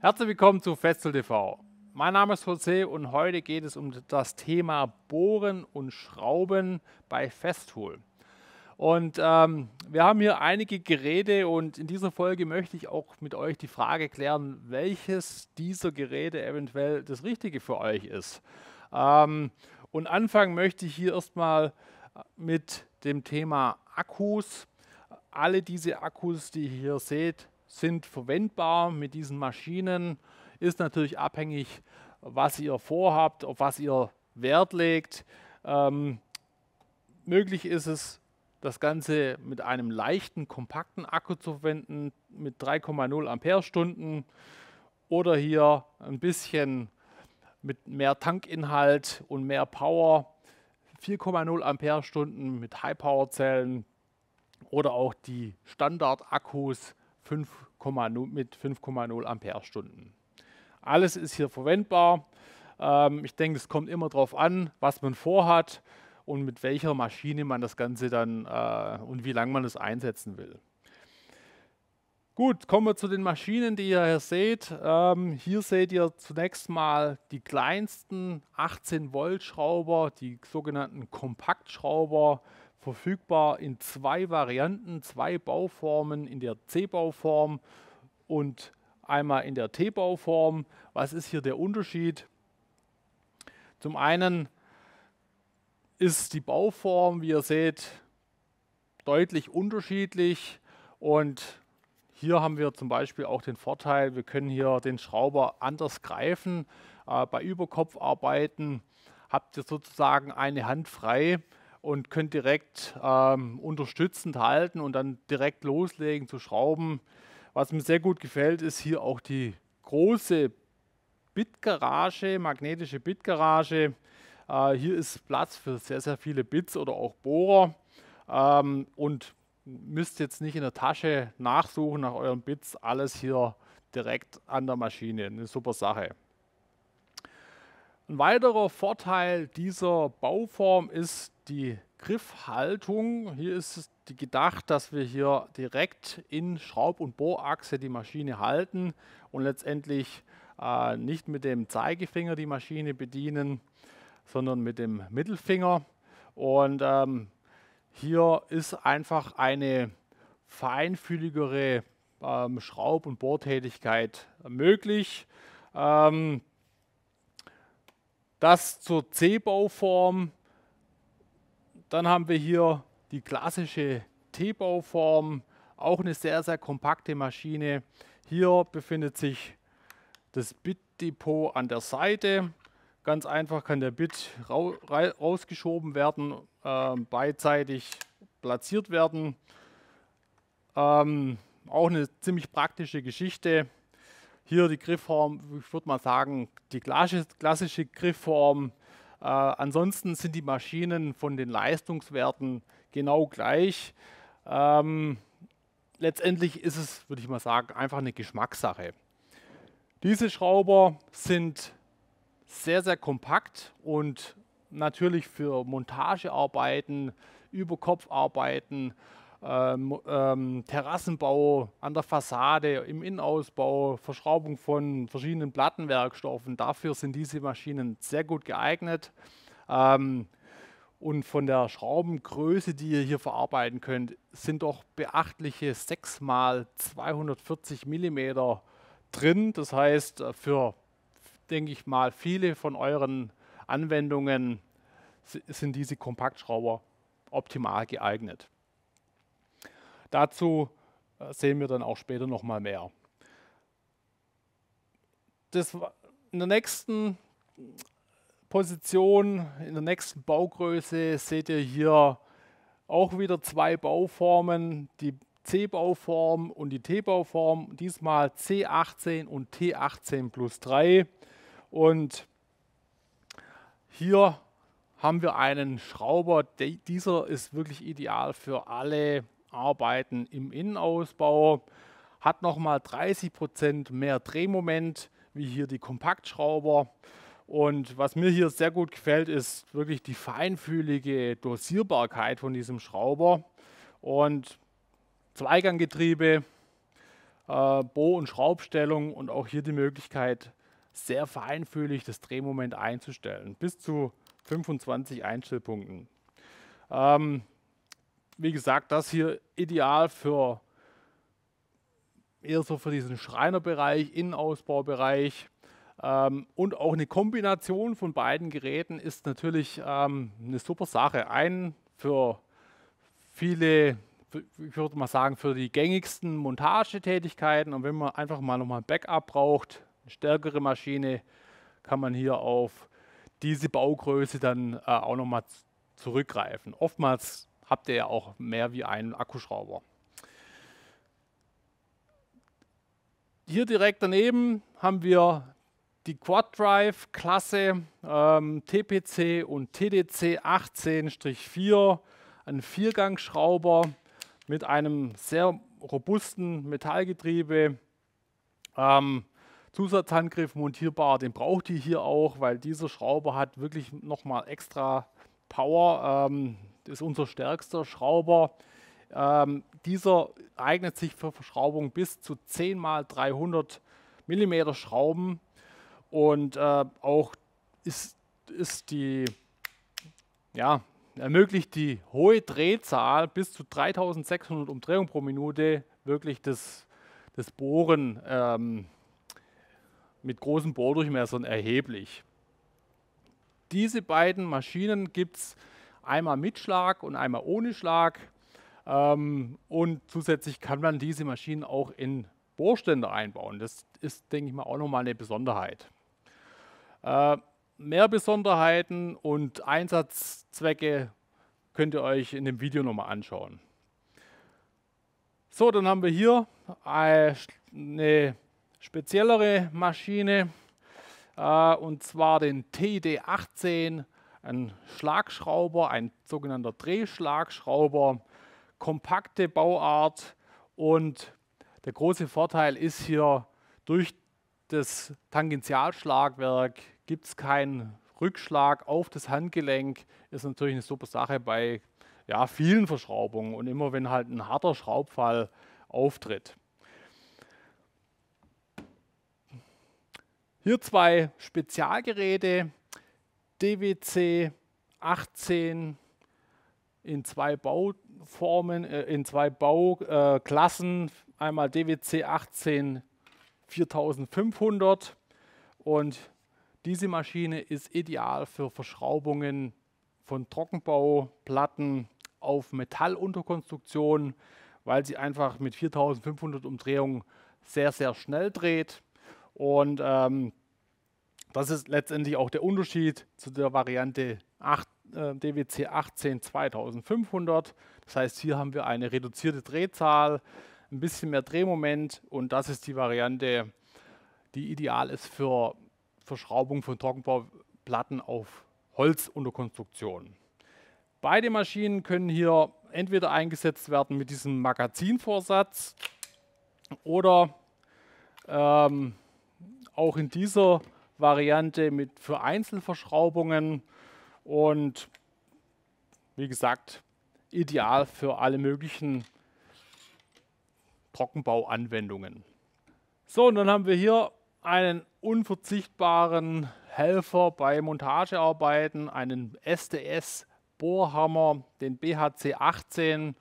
Herzlich willkommen zu Fetzel TV. Mein Name ist Jose und heute geht es um das Thema Bohren und Schrauben bei Festool. Und ähm, wir haben hier einige Geräte und in dieser Folge möchte ich auch mit euch die Frage klären, welches dieser Geräte eventuell das Richtige für euch ist. Ähm, und anfangen möchte ich hier erstmal äh, mit dem Thema Akkus. Alle diese Akkus, die ihr hier seht, sind verwendbar mit diesen Maschinen. Ist natürlich abhängig, was ihr vorhabt, auf was ihr Wert legt. Ähm, möglich ist es, das Ganze mit einem leichten, kompakten Akku zu verwenden, mit 3,0 Ampere-Stunden oder hier ein bisschen mit mehr Tankinhalt und mehr Power, 4,0 Ampere-Stunden mit High-Power-Zellen oder auch die Standard-Akkus 5, mit 5,0 Amperestunden. Alles ist hier verwendbar. Ähm, ich denke, es kommt immer darauf an, was man vorhat und mit welcher Maschine man das Ganze dann äh, und wie lange man es einsetzen will. Gut, kommen wir zu den Maschinen, die ihr hier seht. Ähm, hier seht ihr zunächst mal die kleinsten 18 Volt Schrauber, die sogenannten Kompaktschrauber verfügbar in zwei Varianten, zwei Bauformen, in der C-Bauform und einmal in der T-Bauform. Was ist hier der Unterschied? Zum einen ist die Bauform, wie ihr seht, deutlich unterschiedlich und hier haben wir zum Beispiel auch den Vorteil, wir können hier den Schrauber anders greifen. Äh, bei Überkopfarbeiten habt ihr sozusagen eine Hand frei und könnt direkt ähm, unterstützend halten und dann direkt loslegen zu schrauben. Was mir sehr gut gefällt, ist hier auch die große Bitgarage, magnetische Bitgarage. Äh, hier ist Platz für sehr, sehr viele Bits oder auch Bohrer ähm, und müsst jetzt nicht in der Tasche nachsuchen nach euren Bits. Alles hier direkt an der Maschine. Eine super Sache. Ein weiterer Vorteil dieser Bauform ist die Griffhaltung. Hier ist die gedacht, dass wir hier direkt in Schraub- und Bohrachse die Maschine halten und letztendlich äh, nicht mit dem Zeigefinger die Maschine bedienen, sondern mit dem Mittelfinger. Und ähm, hier ist einfach eine feinfühligere ähm, Schraub- und Bohrtätigkeit möglich. Ähm, das zur C-Bauform dann haben wir hier die klassische T-Bauform, auch eine sehr, sehr kompakte Maschine. Hier befindet sich das Bit-Depot an der Seite. Ganz einfach kann der Bit rausgeschoben werden, äh, beidseitig platziert werden. Ähm, auch eine ziemlich praktische Geschichte. Hier die Griffform, ich würde mal sagen, die klassische Griffform äh, ansonsten sind die Maschinen von den Leistungswerten genau gleich. Ähm, letztendlich ist es, würde ich mal sagen, einfach eine Geschmackssache. Diese Schrauber sind sehr, sehr kompakt und natürlich für Montagearbeiten, Überkopfarbeiten ähm, ähm, Terrassenbau an der Fassade, im Innenausbau, Verschraubung von verschiedenen Plattenwerkstoffen. Dafür sind diese Maschinen sehr gut geeignet. Ähm, und von der Schraubengröße, die ihr hier verarbeiten könnt, sind doch beachtliche 6 x 240 mm drin. Das heißt, äh, für, denke ich mal, viele von euren Anwendungen sind diese Kompaktschrauber optimal geeignet. Dazu äh, sehen wir dann auch später nochmal mehr. Das, in der nächsten Position, in der nächsten Baugröße seht ihr hier auch wieder zwei Bauformen, die C-Bauform und die T-Bauform, diesmal C18 und T18 plus 3. Und hier haben wir einen Schrauber, dieser ist wirklich ideal für alle Arbeiten im Innenausbau, hat nochmal 30 mehr Drehmoment wie hier die Kompaktschrauber. Und was mir hier sehr gut gefällt, ist wirklich die feinfühlige Dosierbarkeit von diesem Schrauber. Und Zweiganggetriebe, äh, Bo- und Schraubstellung und auch hier die Möglichkeit, sehr feinfühlig das Drehmoment einzustellen, bis zu 25 Einstellpunkten. Ähm, wie gesagt, das hier ideal für eher so für diesen Schreinerbereich, Innenausbaubereich. Ähm, und auch eine Kombination von beiden Geräten ist natürlich ähm, eine super Sache. Ein für viele, für, ich würde mal sagen, für die gängigsten Montagetätigkeiten. Und wenn man einfach mal nochmal ein Backup braucht, eine stärkere Maschine, kann man hier auf diese Baugröße dann äh, auch nochmal zurückgreifen. Oftmals habt ihr ja auch mehr wie einen Akkuschrauber. Hier direkt daneben haben wir die Quad-Drive-Klasse ähm, TPC und TDC 18-4, ein Viergangschrauber mit einem sehr robusten Metallgetriebe. Ähm, Zusatzhandgriff montierbar, den braucht ihr hier auch, weil dieser Schrauber hat wirklich nochmal extra Power. Ähm, Kraft ist unser stärkster Schrauber. Ähm, dieser eignet sich für Verschraubung bis zu 10 mal 300 mm Schrauben und äh, auch ist, ist die, ja, ermöglicht die hohe Drehzahl bis zu 3600 Umdrehungen pro Minute wirklich das, das Bohren ähm, mit großen Bohrdurchmessern erheblich. Diese beiden Maschinen gibt es einmal mit Schlag und einmal ohne Schlag. Ähm, und zusätzlich kann man diese Maschinen auch in Bohrständer einbauen. Das ist, denke ich mal, auch nochmal eine Besonderheit. Äh, mehr Besonderheiten und Einsatzzwecke könnt ihr euch in dem Video nochmal anschauen. So, dann haben wir hier äh, eine speziellere Maschine äh, und zwar den TD18 ein Schlagschrauber, ein sogenannter Drehschlagschrauber, kompakte Bauart und der große Vorteil ist hier, durch das Tangentialschlagwerk gibt es keinen Rückschlag auf das Handgelenk, ist natürlich eine super Sache bei ja, vielen Verschraubungen und immer wenn halt ein harter Schraubfall auftritt. Hier zwei Spezialgeräte, DWC 18 in zwei Bauformen, äh, in zwei Bauklassen, äh, einmal DWC 18 4500 und diese Maschine ist ideal für Verschraubungen von Trockenbauplatten auf Metallunterkonstruktion, weil sie einfach mit 4500 Umdrehungen sehr, sehr schnell dreht und ähm, das ist letztendlich auch der Unterschied zu der Variante 8, äh, DWC 18 2500. Das heißt, hier haben wir eine reduzierte Drehzahl, ein bisschen mehr Drehmoment und das ist die Variante, die ideal ist für Verschraubung von Trockenbauplatten auf Holz unter Konstruktion. Beide Maschinen können hier entweder eingesetzt werden mit diesem Magazinvorsatz oder ähm, auch in dieser Variante mit für Einzelverschraubungen und wie gesagt, ideal für alle möglichen Trockenbauanwendungen. So, und dann haben wir hier einen unverzichtbaren Helfer bei Montagearbeiten, einen SDS Bohrhammer, den BHC 18.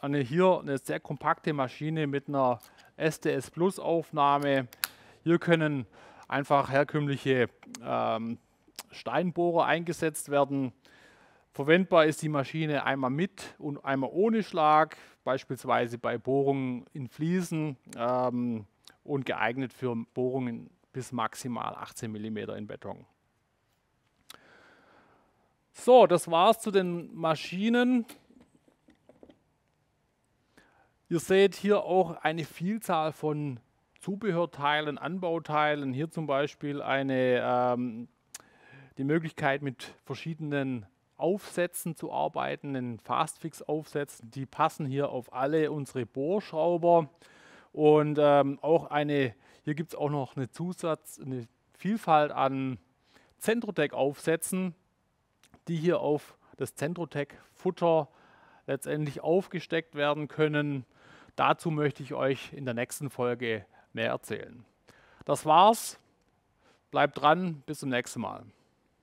Eine, hier eine sehr kompakte Maschine mit einer SDS Plus Aufnahme. Hier können einfach herkömmliche ähm, Steinbohrer eingesetzt werden. Verwendbar ist die Maschine einmal mit und einmal ohne Schlag, beispielsweise bei Bohrungen in Fliesen ähm, und geeignet für Bohrungen bis maximal 18 mm in Beton. So, das war's zu den Maschinen. Ihr seht hier auch eine Vielzahl von Zubehörteilen, Anbauteilen. Hier zum Beispiel eine, ähm, die Möglichkeit, mit verschiedenen Aufsätzen zu arbeiten, den Fastfix-Aufsätzen. Die passen hier auf alle unsere Bohrschrauber. Und ähm, auch eine, hier gibt es auch noch eine Zusatz, eine Vielfalt an Centrotec-Aufsätzen, die hier auf das Centrotec-Futter letztendlich aufgesteckt werden können. Dazu möchte ich euch in der nächsten Folge mehr erzählen. Das war's. Bleibt dran, bis zum nächsten Mal.